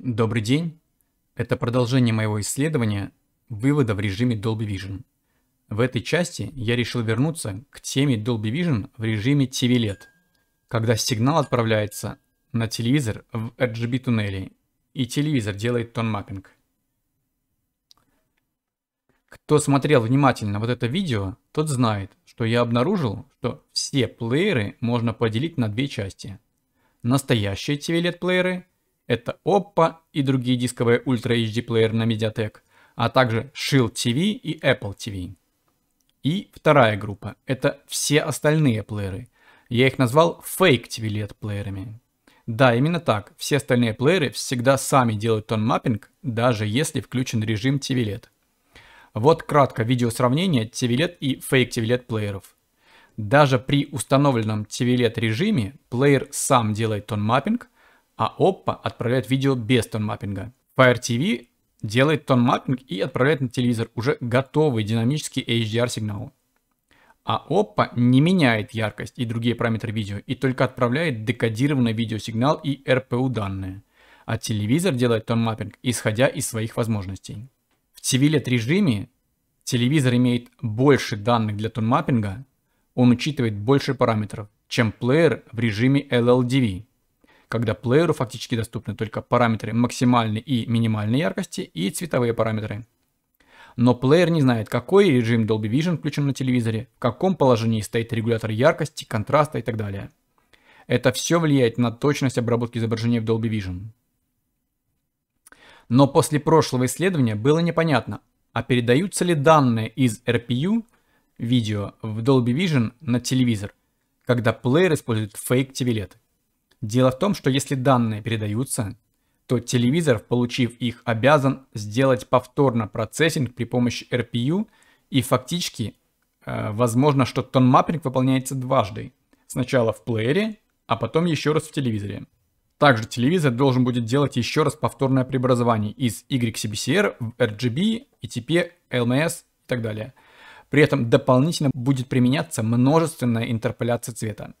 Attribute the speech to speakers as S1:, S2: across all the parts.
S1: Добрый день! Это продолжение моего исследования вывода в режиме Dolby Vision. В этой части я решил вернуться к теме Dolby Vision в режиме TV LED, когда сигнал отправляется на телевизор в RGB туннеле и телевизор делает тон-маппинг. Кто смотрел внимательно вот это видео, тот знает, что я обнаружил, что все плееры можно поделить на две части. Настоящие TV LED плееры – это Oppo и другие дисковые Ultra HD плееры на Mediatek, а также Shield TV и Apple TV. И вторая группа – это все остальные плееры. Я их назвал Fake TV LED плеерами. Да, именно так. Все остальные плееры всегда сами делают тон-маппинг, даже если включен режим TV LED. Вот кратко видео сравнение TV LED и Fake TV LED плееров. Даже при установленном TV LED режиме плеер сам делает тон-маппинг, а Oppo отправляет видео без тон-маппинга. Fire TV делает тон-маппинг и отправляет на телевизор уже готовый динамический HDR сигнал. А Oppo не меняет яркость и другие параметры видео и только отправляет декодированный видеосигнал и RPU данные. А телевизор делает тон-маппинг, исходя из своих возможностей. В TV-LED режиме телевизор имеет больше данных для тон-маппинга, он учитывает больше параметров, чем плеер в режиме LLDV когда плееру фактически доступны только параметры максимальной и минимальной яркости и цветовые параметры. Но плеер не знает, какой режим Dolby Vision включен на телевизоре, в каком положении стоит регулятор яркости, контраста и так далее. Это все влияет на точность обработки изображения в Dolby Vision. Но после прошлого исследования было непонятно, а передаются ли данные из RPU видео в Dolby Vision на телевизор, когда плеер использует фейк-тивилет. Дело в том, что если данные передаются, то телевизор, получив их, обязан сделать повторно процессинг при помощи RPU и фактически э, возможно, что тон выполняется дважды. Сначала в плеере, а потом еще раз в телевизоре. Также телевизор должен будет делать еще раз повторное преобразование из YCBCR в RGB, ETP, LMS и так далее. При этом дополнительно будет применяться множественная интерполяция цвета.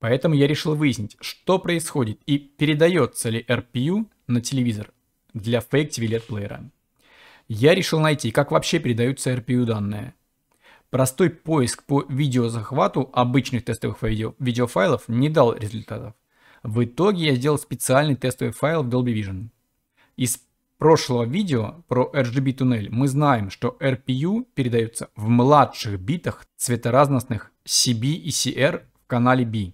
S1: Поэтому я решил выяснить, что происходит и передается ли RPU на телевизор для Fake tv плеера. Я решил найти, как вообще передаются RPU данные. Простой поиск по видеозахвату обычных тестовых видеофайлов не дал результатов. В итоге я сделал специальный тестовый файл в Dolby Vision. Из прошлого видео про RGB туннель мы знаем, что RPU передаются в младших битах цветоразностных CB и CR в канале B.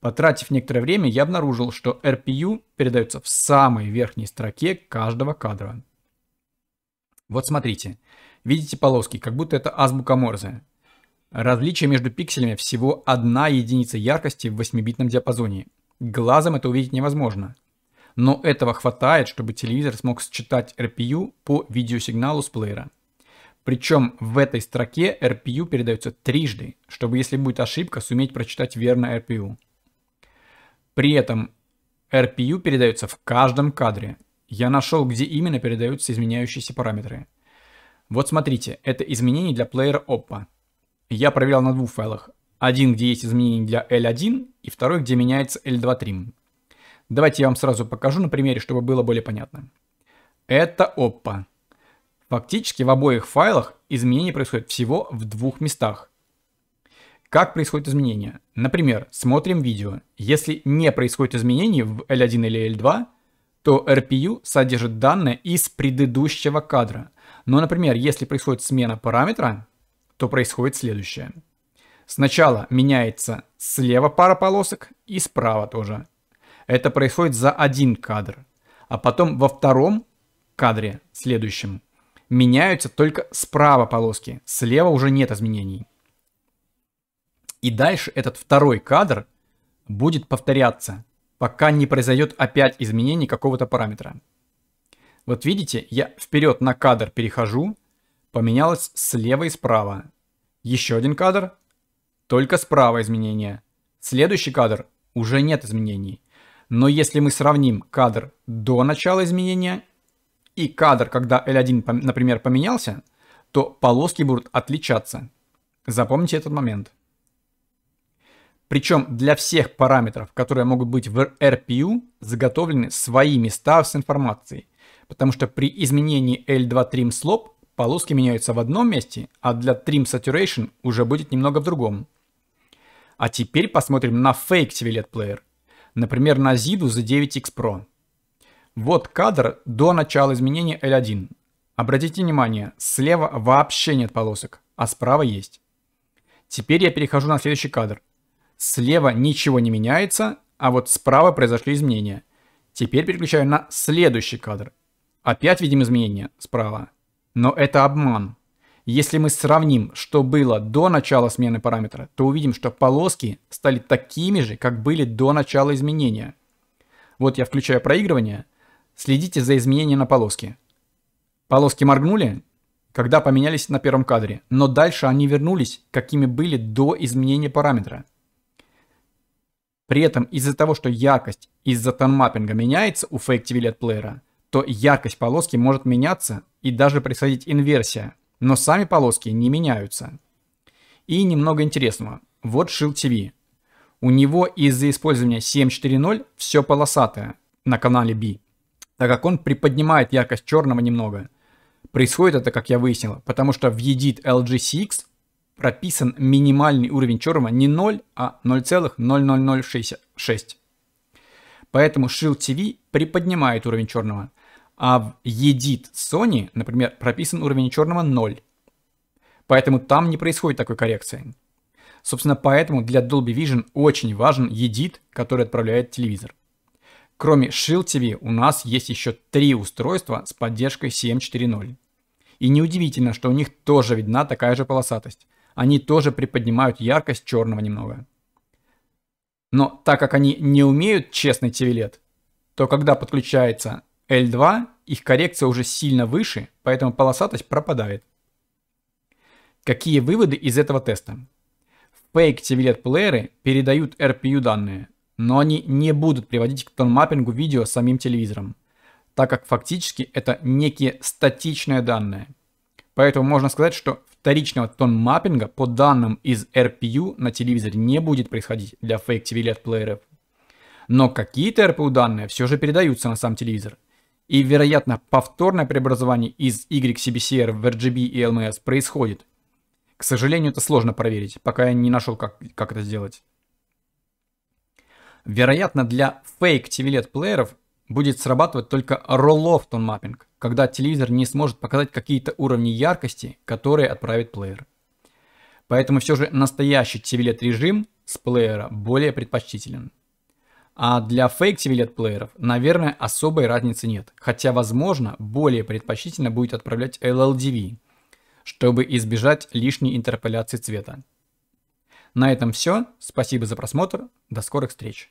S1: Потратив некоторое время, я обнаружил, что RPU передается в самой верхней строке каждого кадра. Вот смотрите. Видите полоски, как будто это азбука Морзе. Различие между пикселями всего одна единица яркости в 8-битном диапазоне. Глазом это увидеть невозможно. Но этого хватает, чтобы телевизор смог считать RPU по видеосигналу с плеера. Причем в этой строке RPU передается трижды, чтобы если будет ошибка, суметь прочитать верно RPU. При этом RPU передается в каждом кадре. Я нашел, где именно передаются изменяющиеся параметры. Вот смотрите, это изменения для плеера Oppo. Я проверял на двух файлах. Один, где есть изменения для L1, и второй, где меняется L2 trim. Давайте я вам сразу покажу на примере, чтобы было более понятно. Это Oppo. Фактически в обоих файлах изменения происходят всего в двух местах. Как происходят изменения? Например, смотрим видео. Если не происходит изменений в L1 или L2, то RPU содержит данные из предыдущего кадра. Но, например, если происходит смена параметра, то происходит следующее. Сначала меняется слева пара полосок и справа тоже. Это происходит за один кадр. А потом во втором кадре, следующем, меняются только справа полоски. Слева уже нет изменений. И дальше этот второй кадр будет повторяться, пока не произойдет опять изменение какого-то параметра. Вот видите, я вперед на кадр перехожу, поменялось слева и справа. Еще один кадр, только справа изменения. Следующий кадр уже нет изменений. Но если мы сравним кадр до начала изменения и кадр, когда L1, например, поменялся, то полоски будут отличаться. Запомните этот момент. Причем для всех параметров, которые могут быть в RPU, заготовлены свои места с информацией. Потому что при изменении L2 Trim Slope полоски меняются в одном месте, а для Trim Saturation уже будет немного в другом. А теперь посмотрим на fake TV e Player. Например, на ZIDU Z9X Pro. Вот кадр до начала изменения L1. Обратите внимание, слева вообще нет полосок, а справа есть. Теперь я перехожу на следующий кадр. Слева ничего не меняется, а вот справа произошли изменения. Теперь переключаю на следующий кадр. Опять видим изменения справа. Но это обман. Если мы сравним, что было до начала смены параметра, то увидим, что полоски стали такими же, как были до начала изменения. Вот я включаю проигрывание. Следите за изменением на полоске. Полоски моргнули, когда поменялись на первом кадре, но дальше они вернулись, какими были до изменения параметра. При этом из-за того, что яркость из-за танмаппинга меняется у Fake TV LED плеера, то яркость полоски может меняться и даже происходить инверсия, но сами полоски не меняются. И немного интересного. Вот Shield TV. У него из-за использования 7.4.0 все полосатое на канале B, так как он приподнимает яркость черного немного. Происходит это, как я выяснил, потому что в Edit lg CX прописан минимальный уровень черного не 0, а 0,00066. Поэтому Shield TV приподнимает уровень черного, а в Edit Sony, например, прописан уровень черного 0. Поэтому там не происходит такой коррекции. Собственно, поэтому для Dolby Vision очень важен Edit, который отправляет телевизор. Кроме Shield TV у нас есть еще три устройства с поддержкой 7.4.0. И неудивительно, что у них тоже видна такая же полосатость они тоже приподнимают яркость черного немного. Но так как они не умеют честный тевилет, то когда подключается L2, их коррекция уже сильно выше, поэтому полосатость пропадает. Какие выводы из этого теста? Fake тевилет плееры передают RPU данные, но они не будут приводить к тонмаппингу видео самим телевизором, так как фактически это некие статичные данные. Поэтому можно сказать, что Вторичного тон-маппинга по данным из RPU на телевизоре не будет происходить для Fake TV LED плееров. Но какие-то RPU данные все же передаются на сам телевизор. И, вероятно, повторное преобразование из YCBCR в RGB и LMS эм происходит. К сожалению, это сложно проверить, пока я не нашел, как, как это сделать. Вероятно, для фейк TV LED плееров будет срабатывать только roll-off тон маппинг, когда телевизор не сможет показать какие-то уровни яркости, которые отправит плеер. Поэтому все же настоящий TV-LED режим с плеера более предпочтителен. А для fake TV-LED плееров, наверное, особой разницы нет, хотя, возможно, более предпочтительно будет отправлять LLDV, чтобы избежать лишней интерполяции цвета. На этом все. Спасибо за просмотр. До скорых встреч.